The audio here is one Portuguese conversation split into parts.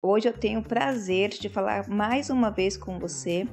Hoje eu tenho o prazer de falar mais uma vez com uhum. você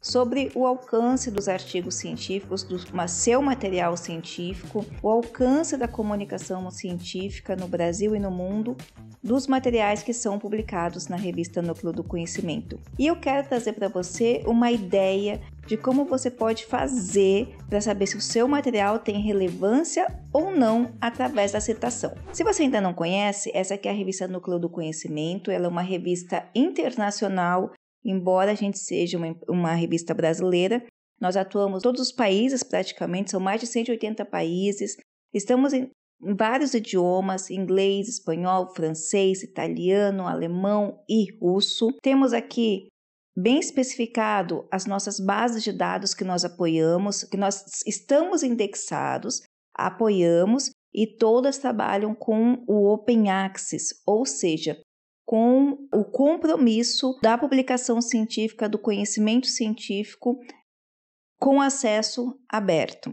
sobre o alcance dos artigos científicos, do seu material científico, o alcance da comunicação científica no Brasil e no mundo, dos materiais que são publicados na revista Núcleo do Conhecimento. E eu quero trazer para você uma ideia de como você pode fazer para saber se o seu material tem relevância ou não através da citação. Se você ainda não conhece, essa aqui é a revista Núcleo do Conhecimento, ela é uma revista internacional Embora a gente seja uma, uma revista brasileira, nós atuamos em todos os países praticamente, são mais de 180 países. Estamos em vários idiomas: inglês, espanhol, francês, italiano, alemão e russo. Temos aqui bem especificado as nossas bases de dados que nós apoiamos, que nós estamos indexados, apoiamos e todas trabalham com o Open Access, ou seja, com o compromisso da publicação científica, do conhecimento científico com acesso aberto.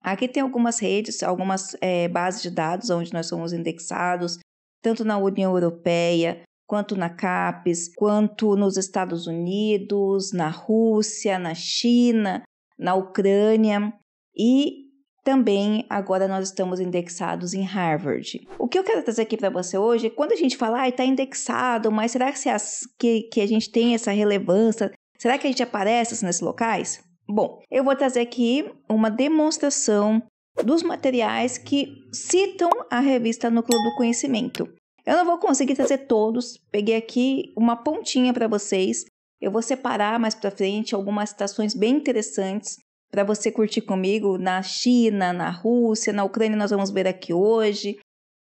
Aqui tem algumas redes, algumas é, bases de dados onde nós somos indexados, tanto na União Europeia, quanto na CAPES, quanto nos Estados Unidos, na Rússia, na China, na Ucrânia. E também agora nós estamos indexados em Harvard. O que eu quero trazer aqui para você hoje é quando a gente fala, ah, está indexado, mas será que, as, que, que a gente tem essa relevância? Será que a gente aparece assim nesses locais? Bom, eu vou trazer aqui uma demonstração dos materiais que citam a revista Núcleo do Conhecimento. Eu não vou conseguir trazer todos, peguei aqui uma pontinha para vocês. Eu vou separar mais para frente algumas citações bem interessantes para você curtir comigo na China, na Rússia, na Ucrânia, nós vamos ver aqui hoje.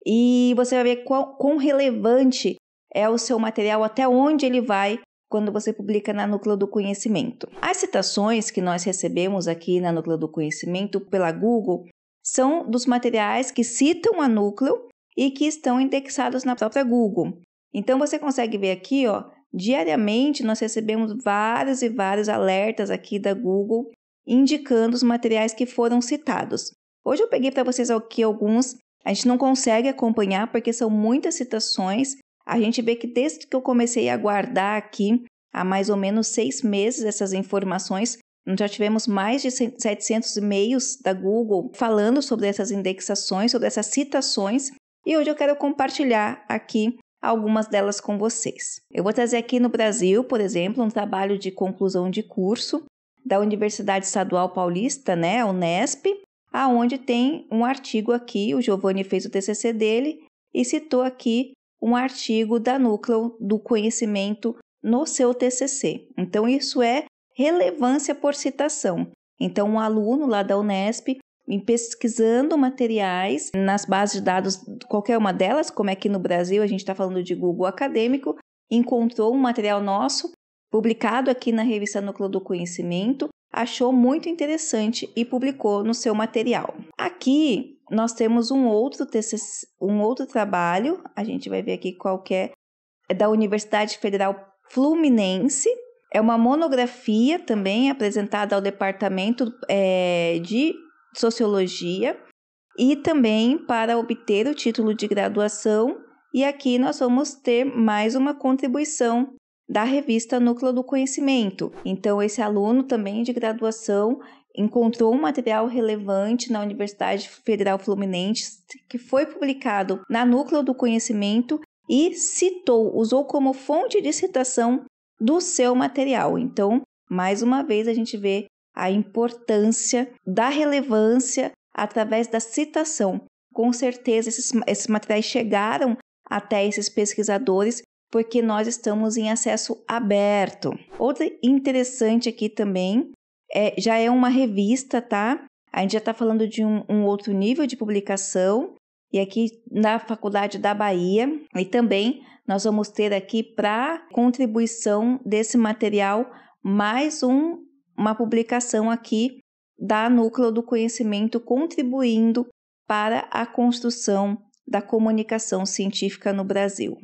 E você vai ver qual, quão relevante é o seu material, até onde ele vai quando você publica na Núcleo do Conhecimento. As citações que nós recebemos aqui na Núcleo do Conhecimento pela Google são dos materiais que citam a Núcleo e que estão indexados na própria Google. Então você consegue ver aqui, ó, diariamente nós recebemos vários e vários alertas aqui da Google indicando os materiais que foram citados. Hoje eu peguei para vocês aqui alguns, a gente não consegue acompanhar porque são muitas citações. A gente vê que desde que eu comecei a guardar aqui, há mais ou menos seis meses, essas informações, nós já tivemos mais de 700 e-mails da Google falando sobre essas indexações, sobre essas citações, e hoje eu quero compartilhar aqui algumas delas com vocês. Eu vou trazer aqui no Brasil, por exemplo, um trabalho de conclusão de curso da Universidade Estadual Paulista, né, a Unesp, aonde tem um artigo aqui, o Giovanni fez o TCC dele e citou aqui um artigo da Núcleo do Conhecimento no seu TCC. Então isso é relevância por citação. Então um aluno lá da Unesp pesquisando materiais nas bases de dados, qualquer uma delas, como aqui é no Brasil a gente está falando de Google Acadêmico, encontrou um material nosso publicado aqui na revista Núcleo do Conhecimento, achou muito interessante e publicou no seu material. Aqui nós temos um outro, TCC, um outro trabalho, a gente vai ver aqui qual é, é da Universidade Federal Fluminense. É uma monografia também apresentada ao Departamento é, de Sociologia e também para obter o título de graduação. E aqui nós vamos ter mais uma contribuição da revista Núcleo do Conhecimento. Então, esse aluno também de graduação encontrou um material relevante na Universidade Federal Fluminense que foi publicado na Núcleo do Conhecimento e citou, usou como fonte de citação do seu material. Então, mais uma vez a gente vê a importância da relevância através da citação. Com certeza esses, esses materiais chegaram até esses pesquisadores porque nós estamos em acesso aberto. Outra interessante aqui também é, já é uma revista, tá? A gente já está falando de um, um outro nível de publicação, e aqui na Faculdade da Bahia, e também nós vamos ter aqui para contribuição desse material mais um, uma publicação aqui da Núcleo do Conhecimento contribuindo para a construção da comunicação científica no Brasil.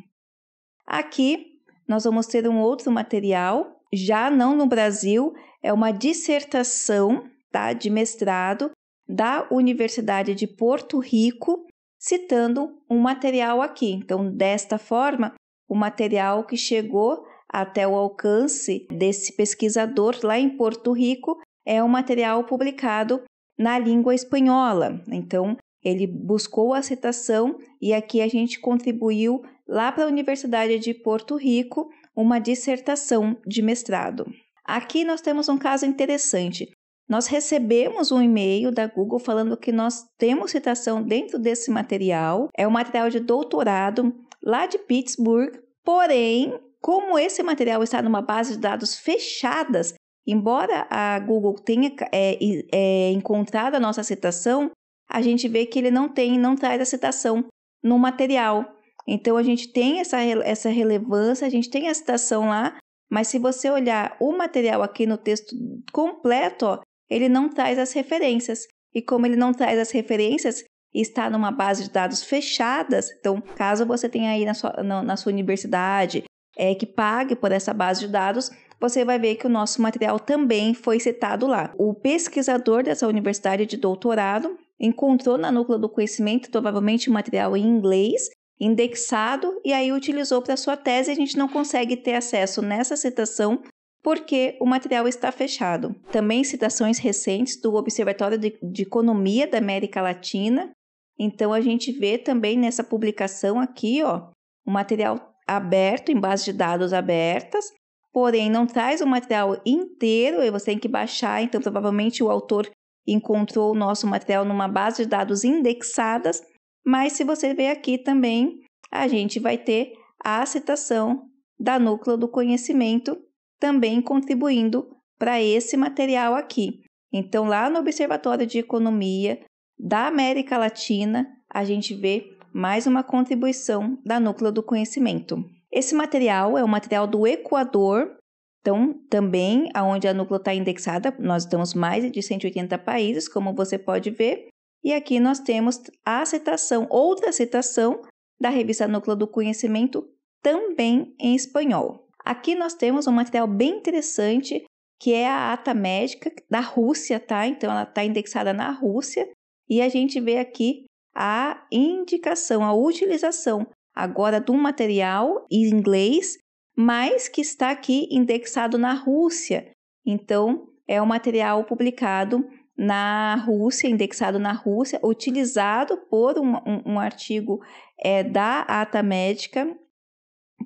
Aqui nós vamos ter um outro material, já não no Brasil, é uma dissertação tá, de mestrado da Universidade de Porto Rico, citando um material aqui. Então, desta forma, o material que chegou até o alcance desse pesquisador lá em Porto Rico é um material publicado na língua espanhola. Então, ele buscou a citação e aqui a gente contribuiu lá para a Universidade de Porto Rico uma dissertação de mestrado. Aqui nós temos um caso interessante. Nós recebemos um e-mail da Google falando que nós temos citação dentro desse material. É um material de doutorado lá de Pittsburgh, porém, como esse material está numa base de dados fechadas, embora a Google tenha é, é, encontrado a nossa citação, a gente vê que ele não tem, não traz a citação no material. Então a gente tem essa, essa relevância, a gente tem a citação lá, mas se você olhar o material aqui no texto completo, ó, ele não traz as referências. E como ele não traz as referências, está numa base de dados fechadas. Então, caso você tenha aí na sua, na, na sua universidade é, que pague por essa base de dados, você vai ver que o nosso material também foi citado lá. O pesquisador dessa universidade de doutorado encontrou na núcleo do conhecimento provavelmente material em inglês indexado e aí utilizou para sua tese. A gente não consegue ter acesso nessa citação porque o material está fechado. Também citações recentes do Observatório de, de Economia da América Latina. Então a gente vê também nessa publicação aqui, ó, o material aberto em base de dados abertas, porém não traz o material inteiro e você tem que baixar, então provavelmente o autor encontrou o nosso material numa base de dados indexadas, mas se você ver aqui também, a gente vai ter a citação da Núcleo do Conhecimento também contribuindo para esse material aqui. Então, lá no Observatório de Economia da América Latina, a gente vê mais uma contribuição da Núcleo do Conhecimento. Esse material é o material do Equador então, também, aonde a núcleo está indexada, nós estamos mais de 180 países, como você pode ver. E aqui nós temos a citação, outra citação da revista Núcleo do Conhecimento, também em espanhol. Aqui nós temos um material bem interessante, que é a ata médica da Rússia, tá? Então, ela está indexada na Rússia. E a gente vê aqui a indicação, a utilização agora de um material em inglês mas que está aqui indexado na Rússia. Então, é um material publicado na Rússia, indexado na Rússia, utilizado por um, um, um artigo é, da Ata Médica,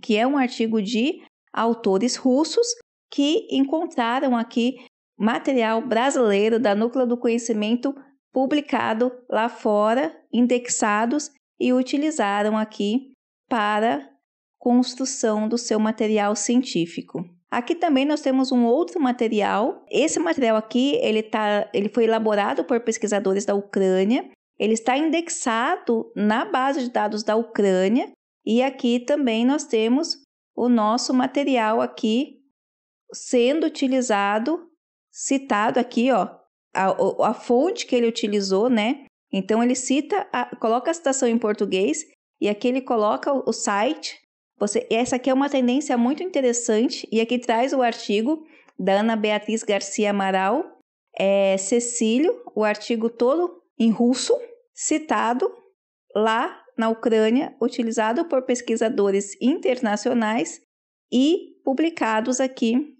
que é um artigo de autores russos que encontraram aqui material brasileiro da Núcleo do Conhecimento publicado lá fora, indexados e utilizaram aqui para construção do seu material científico. Aqui também nós temos um outro material. Esse material aqui, ele, tá, ele foi elaborado por pesquisadores da Ucrânia. Ele está indexado na base de dados da Ucrânia. E aqui também nós temos o nosso material aqui sendo utilizado, citado aqui, ó, a, a fonte que ele utilizou, né? Então ele cita, a, coloca a citação em português e aqui ele coloca o site você, essa aqui é uma tendência muito interessante, e aqui traz o artigo da Ana Beatriz Garcia Amaral, é, Cecílio, o artigo todo em russo, citado lá na Ucrânia, utilizado por pesquisadores internacionais e publicados aqui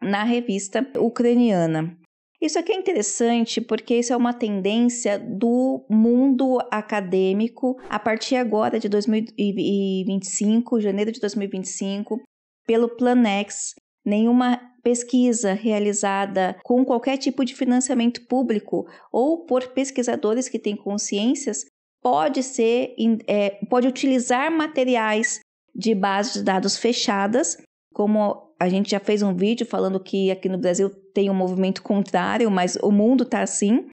na revista ucraniana. Isso aqui é interessante porque isso é uma tendência do mundo acadêmico a partir agora de 2025, janeiro de 2025, pelo Planex. Nenhuma pesquisa realizada com qualquer tipo de financiamento público ou por pesquisadores que têm consciências pode ser é, pode utilizar materiais de bases de dados fechadas como a gente já fez um vídeo falando que aqui no Brasil tem um movimento contrário, mas o mundo está assim.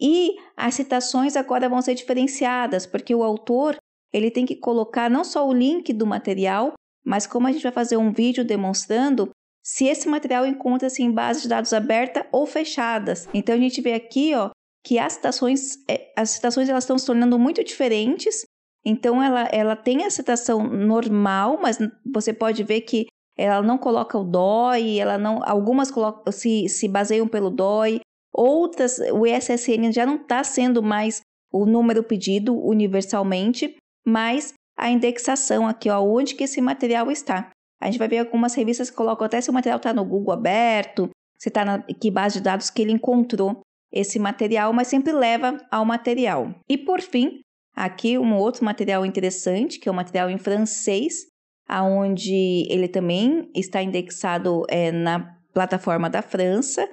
E as citações agora vão ser diferenciadas, porque o autor ele tem que colocar não só o link do material, mas como a gente vai fazer um vídeo demonstrando se esse material encontra-se em bases de dados abertas ou fechadas. Então a gente vê aqui, ó, que as citações, é, as citações elas estão se tornando muito diferentes. Então ela, ela tem a citação normal, mas você pode ver que ela não coloca o DOI, ela não, algumas colocam, se, se baseiam pelo DOI, outras, o ISSN já não está sendo mais o número pedido universalmente, mas a indexação aqui, ó, onde que esse material está. A gente vai ver algumas revistas que colocam até se o material está no Google aberto, se está na que base de dados que ele encontrou esse material, mas sempre leva ao material. E por fim, aqui um outro material interessante, que é um material em francês, aonde ele também está indexado é, na plataforma da França.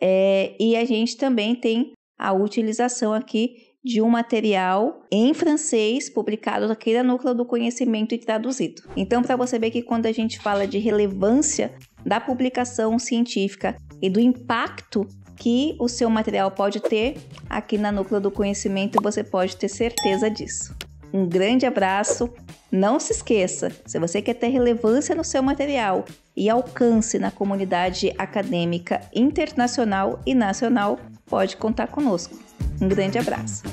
É, e a gente também tem a utilização aqui de um material em francês publicado aqui na Núcleo do Conhecimento e traduzido. Então, para você ver que quando a gente fala de relevância da publicação científica e do impacto que o seu material pode ter aqui na Núcleo do Conhecimento, você pode ter certeza disso. Um grande abraço. Não se esqueça, se você quer ter relevância no seu material e alcance na comunidade acadêmica internacional e nacional, pode contar conosco. Um grande abraço.